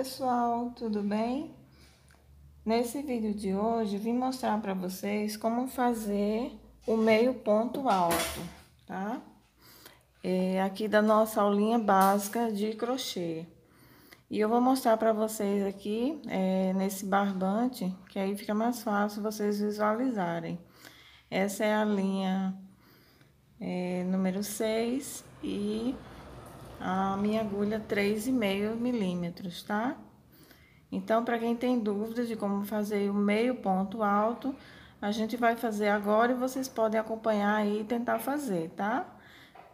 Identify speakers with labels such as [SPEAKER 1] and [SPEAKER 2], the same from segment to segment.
[SPEAKER 1] pessoal, tudo bem? Nesse vídeo de hoje vim mostrar para vocês como fazer o meio ponto alto, tá? É aqui da nossa aulinha básica de crochê. E eu vou mostrar para vocês aqui é, nesse barbante, que aí fica mais fácil vocês visualizarem. Essa é a linha é, número 6 e a minha agulha 3,5 milímetros, tá? Então, para quem tem dúvidas de como fazer o meio ponto alto, a gente vai fazer agora e vocês podem acompanhar aí e tentar fazer, tá?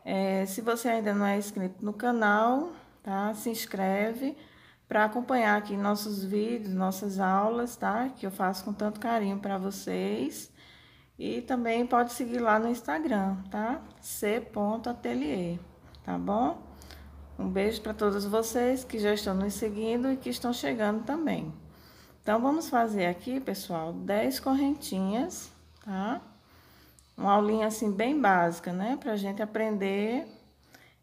[SPEAKER 1] É, se você ainda não é inscrito no canal, tá? Se inscreve para acompanhar aqui nossos vídeos, nossas aulas, tá? Que eu faço com tanto carinho para vocês. E também pode seguir lá no Instagram, tá? c.atelier, tá bom? Um beijo para todos vocês que já estão nos seguindo e que estão chegando também. Então, vamos fazer aqui, pessoal, 10 correntinhas, tá? Uma aulinha assim bem básica, né? Pra gente aprender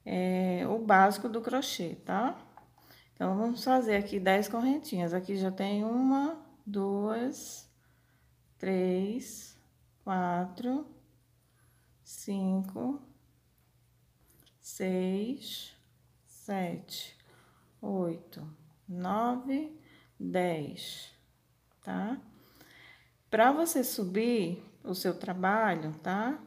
[SPEAKER 1] é, o básico do crochê, tá? Então, vamos fazer aqui 10 correntinhas. Aqui já tem uma, duas, três, quatro, cinco, seis sete, oito, nove, dez, tá? Para você subir o seu trabalho, tá?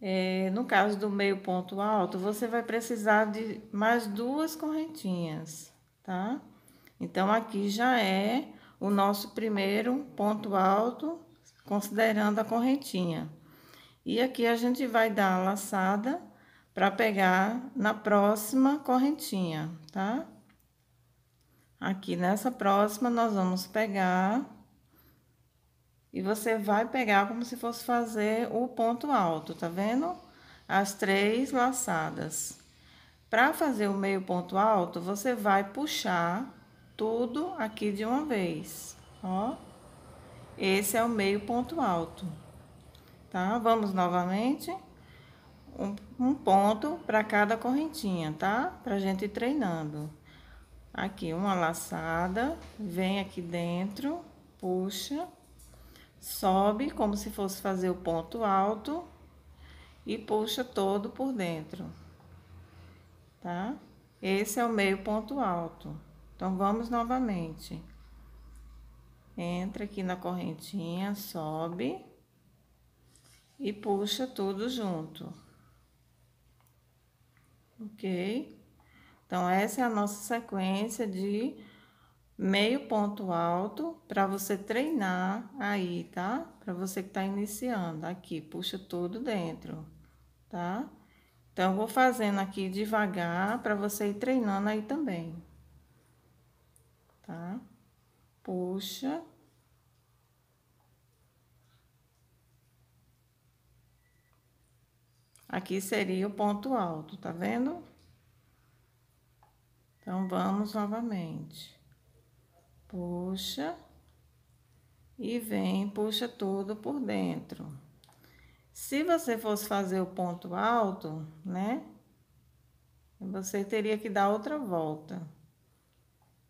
[SPEAKER 1] É, no caso do meio ponto alto, você vai precisar de mais duas correntinhas, tá? Então, aqui já é o nosso primeiro ponto alto, considerando a correntinha. E aqui a gente vai dar a laçada para pegar na próxima correntinha, tá? Aqui nessa próxima, nós vamos pegar e você vai pegar como se fosse fazer o ponto alto, tá vendo? As três laçadas. Para fazer o meio ponto alto, você vai puxar tudo aqui de uma vez, ó. Esse é o meio ponto alto, tá? Vamos novamente um, um ponto para cada correntinha, tá? Pra gente ir treinando. Aqui, uma laçada, vem aqui dentro, puxa, sobe como se fosse fazer o ponto alto e puxa todo por dentro, tá? Esse é o meio ponto alto. Então, vamos novamente. Entra aqui na correntinha, sobe e puxa tudo junto ok? Então, essa é a nossa sequência de meio ponto alto para você treinar aí, tá? Para você que está iniciando aqui, puxa tudo dentro, tá? Então, eu vou fazendo aqui devagar para você ir treinando aí também, tá? Puxa. Aqui seria o ponto alto, tá vendo? Então, vamos novamente. Puxa. E vem, puxa tudo por dentro. Se você fosse fazer o ponto alto, né? Você teria que dar outra volta.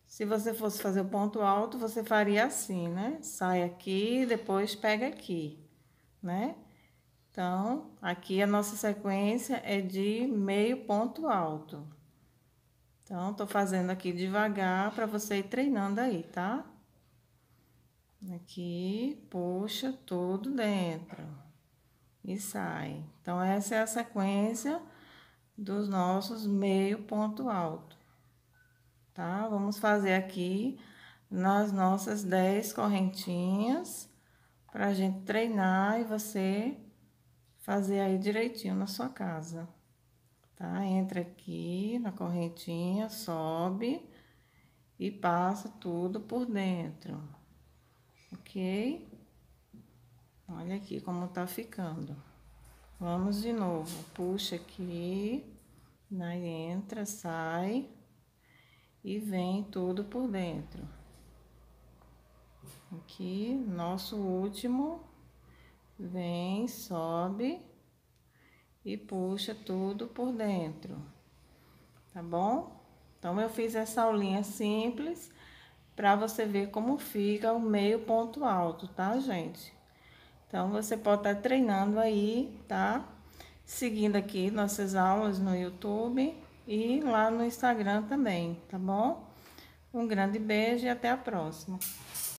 [SPEAKER 1] Se você fosse fazer o ponto alto, você faria assim, né? Sai aqui, depois pega aqui, né? Então, aqui a nossa sequência é de meio ponto alto. Então, tô fazendo aqui devagar para você ir treinando aí, tá? Aqui, puxa tudo dentro e sai. Então, essa é a sequência dos nossos meio ponto alto, tá? Vamos fazer aqui nas nossas 10 correntinhas para a gente treinar e você fazer aí direitinho na sua casa, tá? Entra aqui na correntinha, sobe e passa tudo por dentro, ok? Olha aqui como tá ficando. Vamos de novo, puxa aqui, daí entra, sai e vem tudo por dentro. Aqui, nosso último Vem, sobe e puxa tudo por dentro, tá bom? Então, eu fiz essa aulinha simples para você ver como fica o meio ponto alto, tá, gente? Então, você pode estar tá treinando aí, tá? Seguindo aqui nossas aulas no YouTube e lá no Instagram também, tá bom? Um grande beijo e até a próxima.